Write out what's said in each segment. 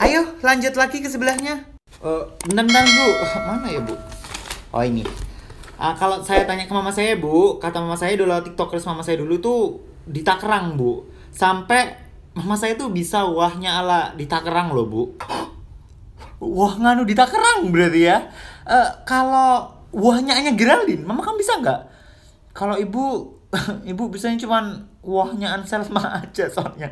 Ayo lanjut lagi ke sebelahnya. Uh, eh, bentar, bu, mana ya bu? Oh ini. Uh, kalau saya tanya ke mama saya bu, kata mama saya dulu tiktokers mama saya dulu tuh ditakerang bu, sampai mama saya tuh bisa wahnya ala ditakerang loh bu. Wah nganu ditakerang berarti ya. Uh, kalau wahnya hanya Geraldine, mama kan bisa nggak? Kalau ibu, ibu bisanya cuman wahnya Anselma aja soalnya.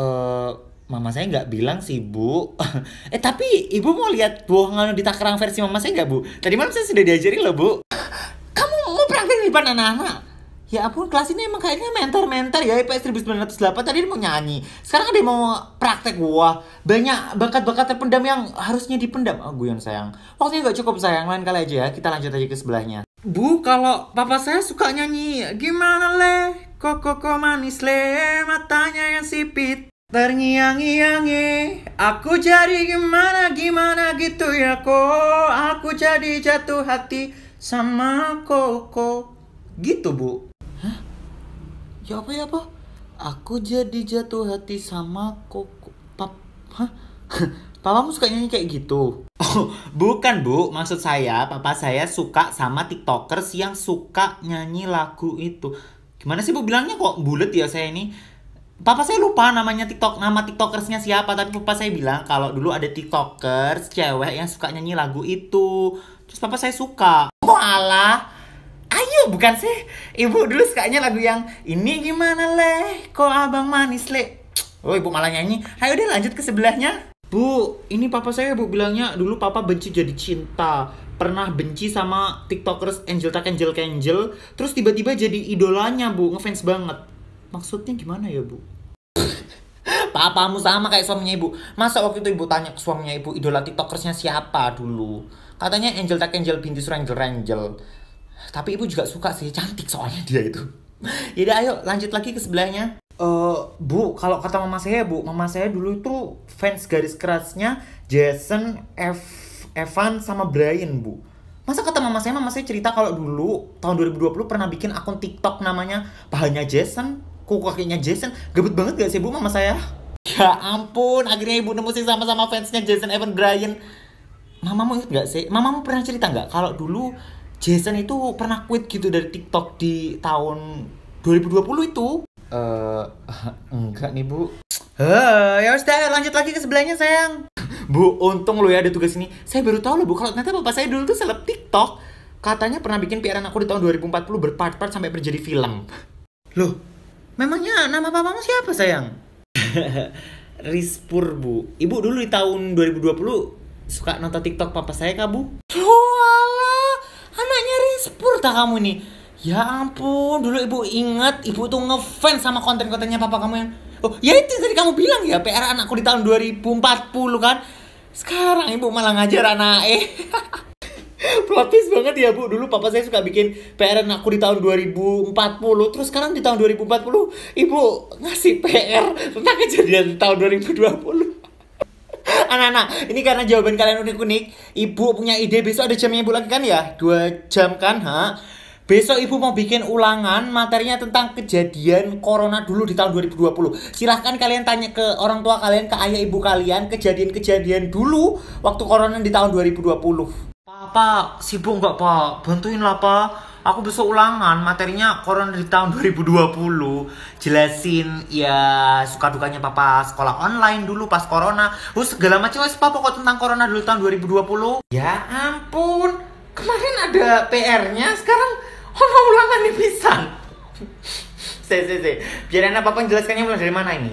Uh, mama saya nggak bilang sih bu eh tapi ibu mau lihat bohongan di Tangerang versi mama saya nggak bu tadi malam saya sudah diajari loh bu kamu mau praktek di depan anak-anak ya ampun kelas ini emang kayaknya mentor-mentor ya IPS 1908 tadi dia mau nyanyi sekarang ada mau praktek gua banyak bakat-bakat terpendam yang harusnya dipendam oh guyon sayang waktunya nggak cukup sayang lain kali aja ya kita lanjut aja ke sebelahnya Bu, kalau papa saya suka nyanyi, gimana leh? koko kok manis le, matanya yang sipit. Terngiang-ngiangi Aku jadi gimana-gimana gitu ya kok Aku jadi jatuh hati sama koko Gitu bu Hah? Ya apa ya apa? Aku jadi jatuh hati sama koko Pap Hah? Papamu suka nyanyi kayak gitu? Oh, bukan bu, maksud saya papa saya suka sama tiktokers yang suka nyanyi lagu itu Gimana sih bu bilangnya kok bulet ya saya ini? Papa saya lupa namanya TikTok, nama TikTokersnya siapa, tapi papa saya bilang kalau dulu ada TikTokers cewek yang suka nyanyi lagu itu. Terus papa saya suka. Oh alah. Ayo bukan sih. Ibu dulu sukanya lagu yang ini gimana leh, kok abang manis leh. Oh ibu malah nyanyi. Ayo deh lanjut ke sebelahnya. Bu, ini papa saya bu bilangnya dulu papa benci jadi cinta. Pernah benci sama tiktokers Angel Tak Angel Angel. Terus tiba-tiba jadi idolanya bu, ngefans banget. Maksudnya gimana ya bu? papamu sama kayak suaminya ibu masa waktu itu ibu tanya ke suaminya ibu idola tiktokersnya siapa dulu katanya Angel tak Angel Binti Surangel Rangel tapi ibu juga suka sih cantik soalnya dia itu jadi ayo lanjut lagi ke sebelahnya Uh, bu, kalau kata mama saya bu, mama saya dulu itu fans garis kerasnya Jason F Evan sama Brian bu. Masa kata mama saya, mama saya cerita kalau dulu tahun 2020 pernah bikin akun TikTok namanya pahanya Jason, kuku kakinya Jason, gebet banget gak sih bu mama saya? Ya ampun, akhirnya ibu nemu sih sama-sama fansnya Jason Evan Bryan. Mamamu inget gak sih? Mama Mamamu pernah cerita nggak kalau dulu Jason itu pernah quit gitu dari TikTok di tahun 2020 itu? Eh, uh, enggak nih bu. Uh, ya udah lanjut lagi ke sebelahnya sayang. Bu, untung lo ya ada tugas ini. Saya baru tahu loh bu, kalau ternyata bapak saya dulu tuh seleb TikTok. Katanya pernah bikin PR aku di tahun 2040 berpart-part sampai berjadi film. Loh, memangnya nama papamu siapa sayang? Rispur Bu. Ibu dulu di tahun 2020 suka nonton TikTok papa saya bu. Walah, anaknya Rispur tak kamu ini. Ya ampun, dulu ibu ingat ibu tuh ngefans sama konten-kontennya papa kamu yang Oh, ya itu tadi kamu bilang ya PR anakku di tahun 2040 kan. Sekarang ibu malah ngajar anak eh. Plotis banget ya bu Dulu papa saya suka bikin PR aku di tahun 2040 Terus sekarang di tahun 2040 Ibu ngasih PR tentang kejadian tahun 2020 Anak-anak, ini karena jawaban kalian unik-unik Ibu punya ide besok ada jamnya ibu lagi kan ya? Dua jam kan ha? Besok ibu mau bikin ulangan materinya tentang kejadian corona dulu di tahun 2020. Silahkan kalian tanya ke orang tua kalian, ke ayah ibu kalian, kejadian-kejadian dulu waktu corona di tahun 2020. Pak, sibuk nggak Pak? Bantuin lah Pak. Aku besok ulangan, materinya koran dari tahun 2020. Jelasin ya suka dukanya Papa sekolah online dulu pas corona. Terus segala macam wes Papa pokok tentang corona dulu tahun 2020. Ya ampun, kemarin ada PR-nya, sekarang ono ulangan nih pisan. Se se se. Biar anak Papa jelaskannya mulai dari mana ini?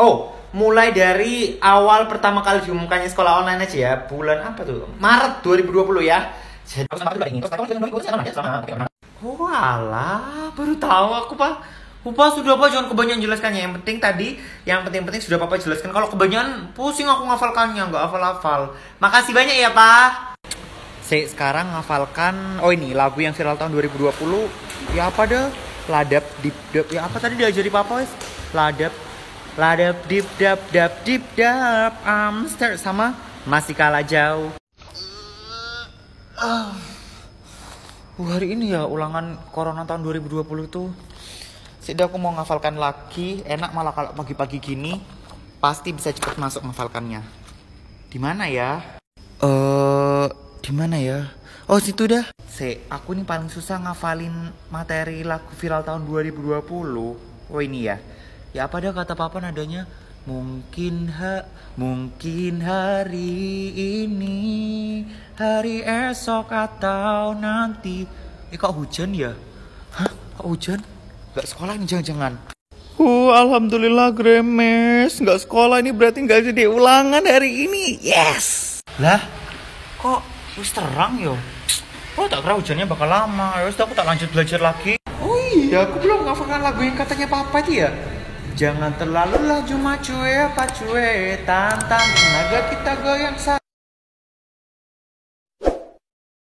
Oh, mulai dari awal pertama kali diumumkannya sekolah online aja ya bulan apa tuh Maret 2020 ya jadi aku sama oh baru tahu aku pak Upa sudah apa jangan kebanyakan jelaskannya yang penting tadi yang penting-penting sudah papa jelaskan kalau kebanyakan pusing aku ngafalkannya nggak hafal-hafal makasih banyak ya pak Se sekarang ngafalkan oh ini lagu yang viral tahun 2020 ya apa deh ladap di ya apa tadi diajari papa wes ladap Ladap dip dap dap dip dap Amster um, sama masih kalah jauh. Uh, uh, hari ini ya ulangan corona tahun 2020 itu Sedih aku mau ngafalkan lagi, enak malah kalau pagi-pagi gini pasti bisa cepat masuk ngafalkannya. Di mana ya? Eh, uh, di mana ya? Oh, situ dah. Se, aku ini paling susah ngafalin materi lagu viral tahun 2020. Oh, ini ya ya apa dah kata papa nadanya mungkin ha mungkin hari ini hari esok atau nanti eh kok hujan ya hah kok hujan Gak sekolah ini jangan-jangan Uh, alhamdulillah gremes Gak sekolah ini berarti gak jadi ulangan hari ini yes lah kok wis terang yo ya? Oh tak kira hujannya bakal lama, ya aku tak lanjut belajar lagi. Oh iya, aku belum ngafalkan lagu yang katanya papa itu ya. Jangan terlalu laju maju ya pacu tantang tenaga kita goyang sa.